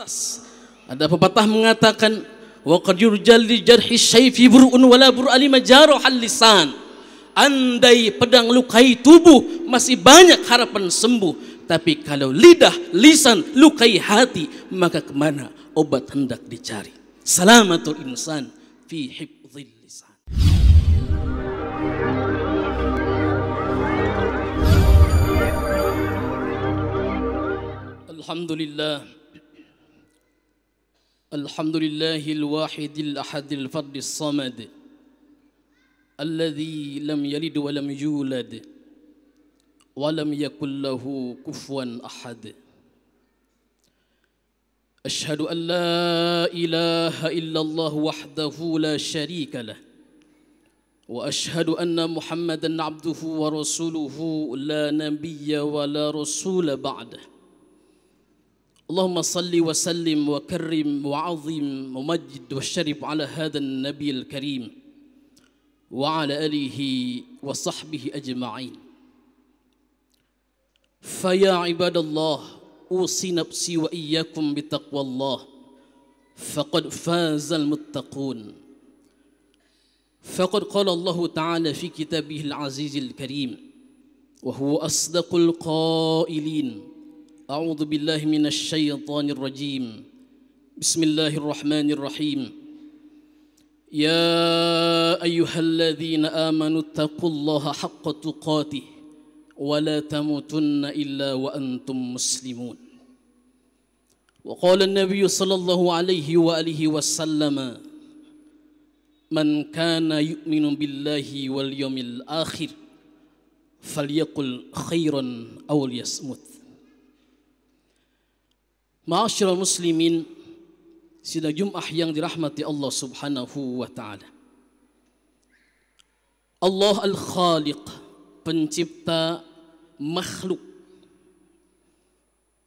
atas. Ada pepatah mengatakan wa qad yurjal li jarhi syaifi bur'un wala bur'ali majaruhal lisan. Andai pedang lukai tubuh masih banyak harapan sembuh, tapi kalau lidah, lisan lukai hati, maka kemana obat hendak dicari? Salamatul insan fi hifdzil lisan. Alhamdulillah الحمد لله الواحد الأحد الفرد الصمد الذي لم يلد ولم يولد ولم يكن له كفوا أحد أشهد أن لا إله إلا الله وحده لا شريك له وأشهد أن محمدا عبده ورسوله لا نبي ولا رسول بعده اللهم صل وسلم وكرم وعظم ومجد وشرب على هذا النبي الكريم وعلى آله وصحبه أجمعين فيا عباد الله أوصي نفسي وإياكم بتقوى الله فقد فاز المتقون فقد قال الله تعالى في كتابه العزيز الكريم وهو أصدق القائلين أعوذ بالله من الشيطان الرجيم بسم الله الرحمن الرحيم يا أيها الذين آمنوا اتقوا الله حق تقاته ولا تموتن إلا وأنتم مسلمون وقال النبي صلى الله عليه وآله وسلم من كان يؤمن بالله واليوم الآخر فليقل خيرا أو ليصمت Ma'asyiral muslimin sidang Jumat yang dirahmati Allah Subhanahu wa taala. Allah Al-Khaliq, pencipta makhluk.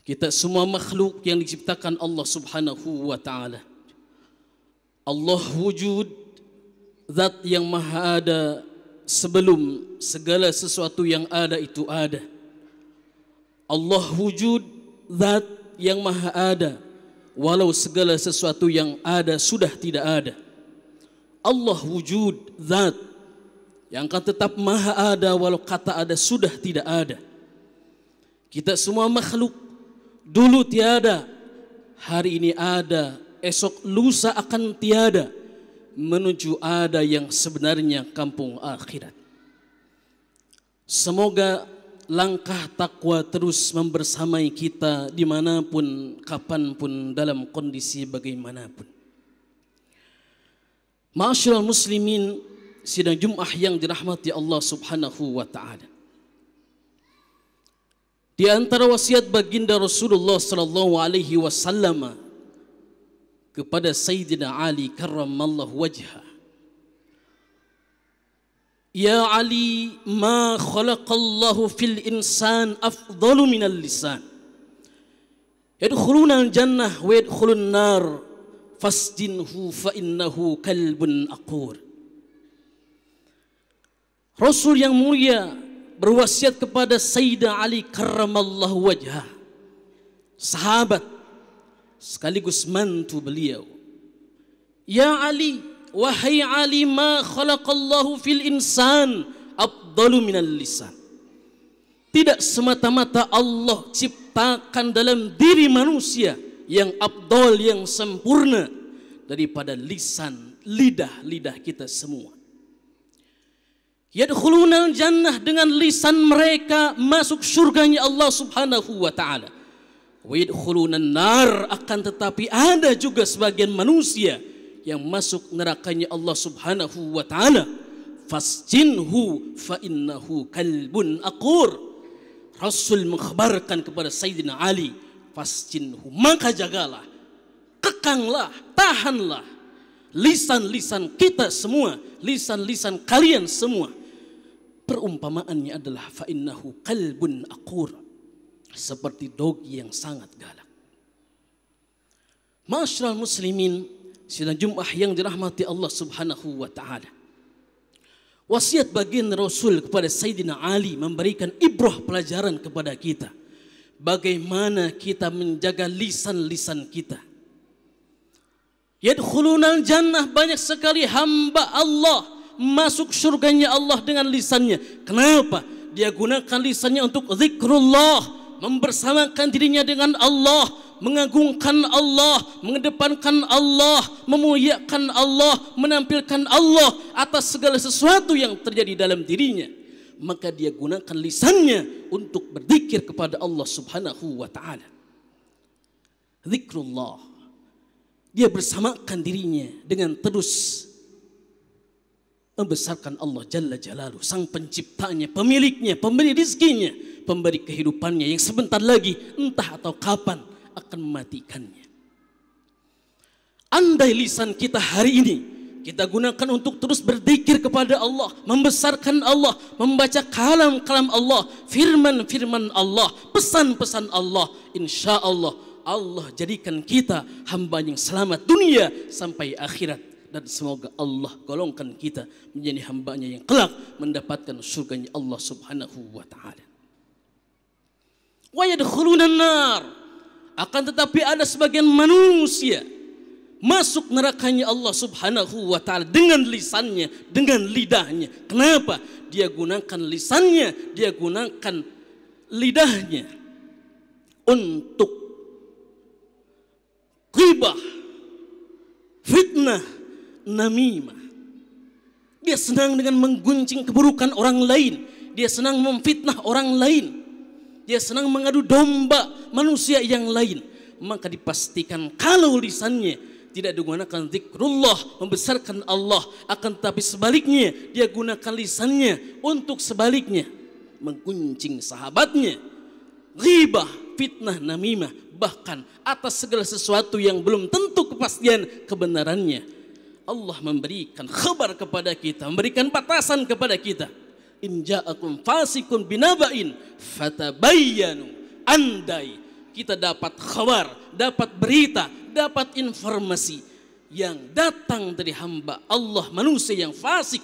Kita semua makhluk yang diciptakan Allah Subhanahu wa taala. Allah wujud zat yang maha ada sebelum segala sesuatu yang ada itu ada. Allah wujud zat yang maha ada walau segala sesuatu yang ada sudah tidak ada. Allah wujud zat yang akan tetap maha ada walau kata ada sudah tidak ada. Kita semua makhluk dulu tiada, hari ini ada, esok lusa akan tiada menuju ada yang sebenarnya kampung akhirat. Semoga langkah takwa terus membersamai kita dimanapun, kapanpun, dalam kondisi bagaimanapun. Masyarakat muslimin, sidang Jum'ah yang dirahmati Allah subhanahu wa ta'ala. Di antara wasiat baginda Rasulullah sallallahu alaihi wasallam kepada Sayyidina Ali karramallahu wajhah Ya Ali ma khalaqallahu fil insan afdalu minal lisan Yadkhuluna al-jannah wa yadkhulun nar fasdinhu fa innahu kalbun Rasul yang mulia berwasiat kepada Sayyidah Ali karamallahu wajah, sahabat sekaligus mantu beliau Ya Ali wahai alima khalaqallahu fil insan afdalu minal lisan. Tidak semata-mata Allah ciptakan dalam diri manusia yang abdol, yang sempurna daripada lisan, lidah-lidah kita semua. Yadkhuluna jannah dengan lisan mereka masuk surganya Allah Subhanahu wa taala. Wa yadkhuluna nar akan tetapi ada juga sebagian manusia yang masuk nerakanya Allah Subhanahu wa taala. Fasjinhu fa innahu kalbun akur. Rasul mengkhabarkan kepada Sayyidina Ali, fasjinhu, maka jagalah, kekanglah, tahanlah lisan-lisan kita semua, lisan-lisan kalian semua. Perumpamaannya adalah fa innahu kalbun akur. Seperti dogi yang sangat galak. Masyarakat muslimin sidang Jum'ah yang dirahmati Allah Subhanahu wa taala. Wasiat bagian Rasul kepada Sayyidina Ali memberikan ibrah pelajaran kepada kita. Bagaimana kita menjaga lisan-lisan kita. Yadkhulunal jannah banyak sekali hamba Allah masuk surganya Allah dengan lisannya. Kenapa? Dia gunakan lisannya untuk zikrullah, membersamakan dirinya dengan Allah, mengagungkan Allah, mengedepankan Allah, memuliakan Allah, menampilkan Allah atas segala sesuatu yang terjadi dalam dirinya. Maka dia gunakan lisannya untuk berzikir kepada Allah Subhanahu wa taala. Zikrullah. Dia bersamakan dirinya dengan terus membesarkan Allah Jalla Jalaluh, sang penciptanya, pemiliknya, pemberi rizkinya, pemberi kehidupannya yang sebentar lagi entah atau kapan akan mematikannya. Andai lisan kita hari ini kita gunakan untuk terus berzikir kepada Allah, membesarkan Allah, membaca kalam-kalam Allah, firman-firman Allah, pesan-pesan Allah. Insya Allah, Allah jadikan kita hamba yang selamat dunia sampai akhirat. Dan semoga Allah golongkan kita menjadi hambanya yang kelak mendapatkan surganya Allah subhanahu wa ta'ala. Wa akan tetapi ada sebagian manusia masuk nerakanya Allah Subhanahu wa taala dengan lisannya, dengan lidahnya. Kenapa? Dia gunakan lisannya, dia gunakan lidahnya untuk ghibah, fitnah, namimah. Dia senang dengan mengguncing keburukan orang lain, dia senang memfitnah orang lain dia senang mengadu domba manusia yang lain. Maka dipastikan kalau lisannya tidak digunakan zikrullah membesarkan Allah akan tapi sebaliknya dia gunakan lisannya untuk sebaliknya mengkuncing sahabatnya ghibah fitnah namimah bahkan atas segala sesuatu yang belum tentu kepastian kebenarannya Allah memberikan khabar kepada kita memberikan batasan kepada kita In ja'akum fasikun binaba'in fatabayyanu. Andai kita dapat khabar, dapat berita, dapat informasi yang datang dari hamba Allah manusia yang fasik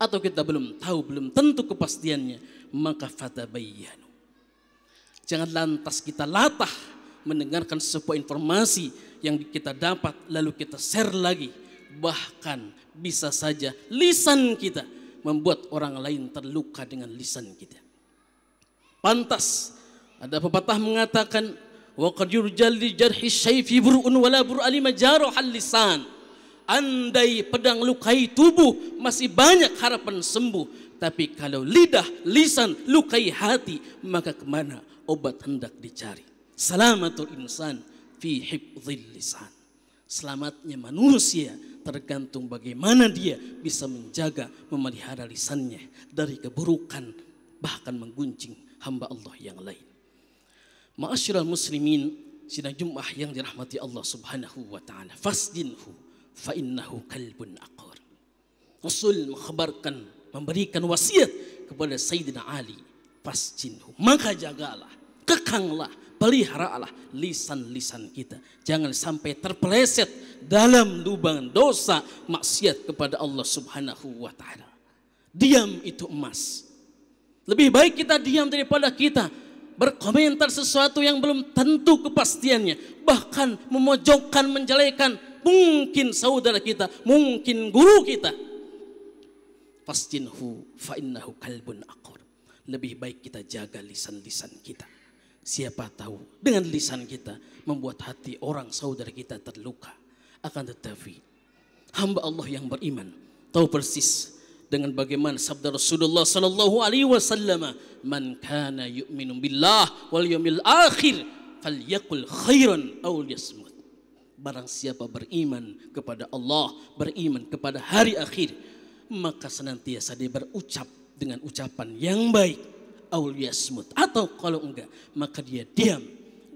atau kita belum tahu, belum tentu kepastiannya, maka fatabayyanu. Jangan lantas kita latah mendengarkan sebuah informasi yang kita dapat lalu kita share lagi. Bahkan bisa saja lisan kita membuat orang lain terluka dengan lisan kita. Pantas ada pepatah mengatakan wa qad yurjal li jarhi syaifi bur'un wala bur'ali hal lisan. Andai pedang lukai tubuh masih banyak harapan sembuh, tapi kalau lidah, lisan lukai hati, maka kemana obat hendak dicari? Salamatul insan fi hifdzil lisan. Selamatnya manusia tergantung bagaimana dia bisa menjaga memelihara lisannya dari keburukan bahkan mengguncing hamba Allah yang lain. Ma'asyiral muslimin sidang Jumat yang dirahmati Allah Subhanahu wa taala. Fasdinhu fa innahu kalbun aqar. Rasul mengkhabarkan memberikan wasiat kepada Sayyidina Ali, fasdinhu. Maka jagalah, kekanglah peliharalah lisan-lisan kita. Jangan sampai terpeleset dalam lubang dosa maksiat kepada Allah Subhanahu wa taala. Diam itu emas. Lebih baik kita diam daripada kita berkomentar sesuatu yang belum tentu kepastiannya, bahkan memojokkan, menjelekan mungkin saudara kita, mungkin guru kita. Fastinhu fa'innahu kalbun akor. Lebih baik kita jaga lisan-lisan kita. Siapa tahu dengan lisan kita membuat hati orang saudara kita terluka. Akan tetapi hamba Allah yang beriman tahu persis dengan bagaimana sabda Rasulullah sallallahu alaihi wasallam, "Man kana yu'minu billah wal yawmil akhir falyakul khairan aw liyasmut." Barang siapa beriman kepada Allah, beriman kepada hari akhir, maka senantiasa dia berucap dengan ucapan yang baik auliasmut atau kalau enggak maka dia diam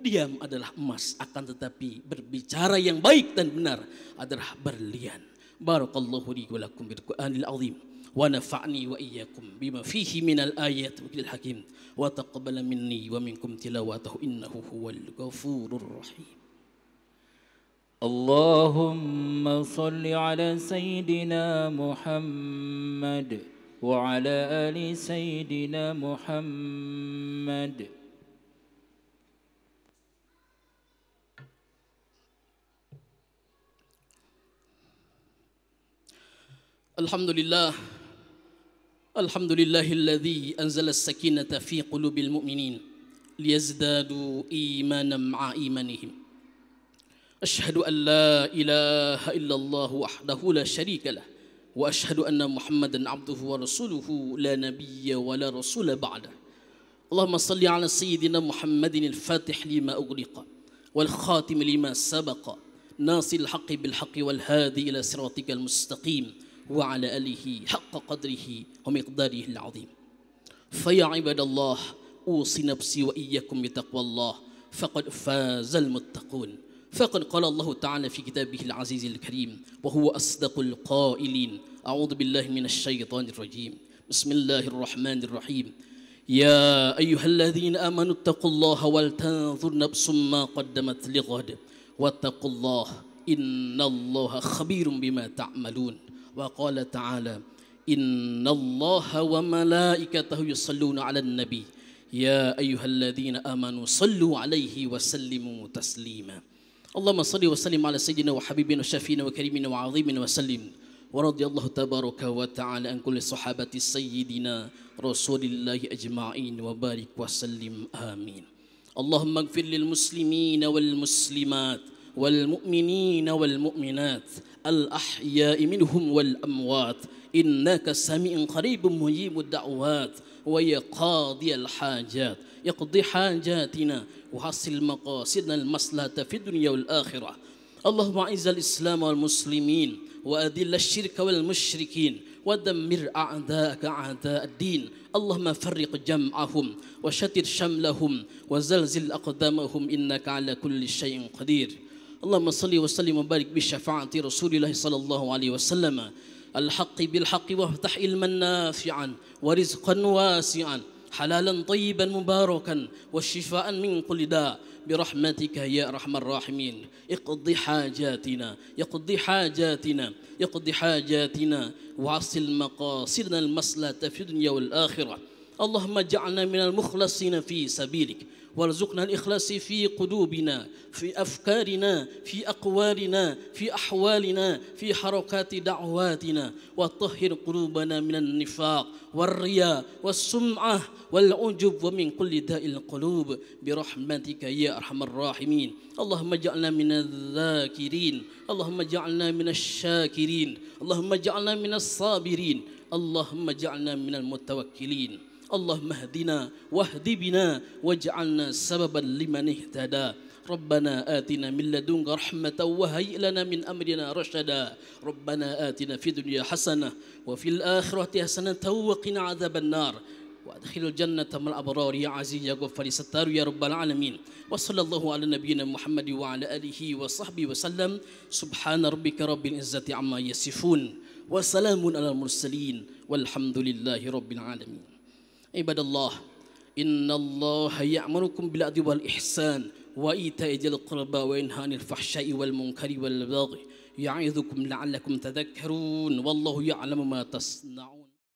diam adalah emas akan tetapi berbicara yang baik dan benar adalah berlian barakallahu li wa lakum bil azim wa nafa'ni wa iyyakum bima fihi minal ayat wal hakim wa taqabbal minni wa minkum tilawatahu innahu huwal ghafurur rahim Allahumma صل على سيدنا محمد وعلى آل سيدنا محمد الحمد لله الحمد لله الذي أنزل السكينة في قلوب المؤمنين ليزدادوا إيمانا مع إيمانهم أشهد أن لا إله إلا الله وحده لا شريك له وأشهد أن محمدا عبده ورسوله لا نبي ولا رسول بعده اللهم صل على سيدنا محمد الفاتح لما أغلق والخاتم لما سبق ناصر الحق بالحق والهادي إلى صراطك المستقيم وعلى آله حق قدره ومقداره العظيم فيا عباد الله أوصي نفسي وإياكم بتقوى الله فقد فاز المتقون فقد قال الله تعالى في كتابه العزيز الكريم وهو أصدق القائلين أعوذ بالله من الشيطان الرجيم بسم الله الرحمن الرحيم يا أيها الذين آمنوا اتقوا الله ولتنظر نفس ما قدمت لغد واتقوا الله إن الله خبير بما تعملون وقال تعالى إن الله وملائكته يصلون على النبي يا أيها الذين آمنوا صلوا عليه وسلموا تسليماً اللهم صل وسلم على سيدنا وحبيبنا وشفينا وكريمنا وعظيمنا وسلم ورضي الله تبارك وتعالى عن كل صحابة سيدنا رسول الله أجمعين وبارك وسلم آمين اللهم اغفر للمسلمين والمسلمات والمؤمنين والمؤمنات الأحياء منهم والأموات إنك سميع قريب مجيب الدعوات ويقاضي الحاجات يقضي حاجاتنا وحصل مقاصدنا المصلحة في الدنيا والآخرة اللهم أعز الإسلام والمسلمين وأذل الشرك والمشركين ودمر أعداءك أعداء الدين اللهم فرق جمعهم وشتت شملهم وزلزل أقدامهم إنك على كل شيء قدير اللهم صل وسلم وبارك بشفاعة رسول الله صلى الله عليه وسلم الحق بالحق وافتح علما نافعا ورزقا واسعا حلالا طيبا مباركا والشفاء من كل داء برحمتك يا أرحم الراحمين اقضي حاجاتنا يقضي حاجاتنا يقضي حاجاتنا واصل مقاصدنا المصلحة في الدنيا والآخرة اللهم اجعلنا من المخلصين في سبيلك وارزقنا الإخلاص في قلوبنا في أفكارنا في أقوالنا في أحوالنا في حركات دعواتنا وطهر قلوبنا من النفاق والرياء والسمعة والعجب ومن كل داء القلوب برحمتك يا أرحم الراحمين اللهم اجعلنا من الذاكرين اللهم اجعلنا من الشاكرين اللهم اجعلنا من الصابرين اللهم اجعلنا من المتوكلين اللهم اهدنا واهد بنا واجعلنا سببا لمن اهتدى ربنا آتنا من لدنك رحمة وهيئ لنا من أمرنا رشدا ربنا آتنا في الدنيا حسنة وفي الآخرة حسنة وقنا عذاب النار وأدخل الجنة مع الأبرار يا عزيز يا غفار ستار يا رب العالمين وصلى الله على نبينا محمد وعلى آله وصحبه وسلم سبحان ربك رب العزة عما يصفون وسلام على المرسلين والحمد لله رب العالمين عباد الله إن الله يأمركم بالعدل والإحسان وإيتاء ذي القربى وينهى عن الفحشاء والمنكر والبغي يعظكم لعلكم تذكرون والله يعلم ما تصنعون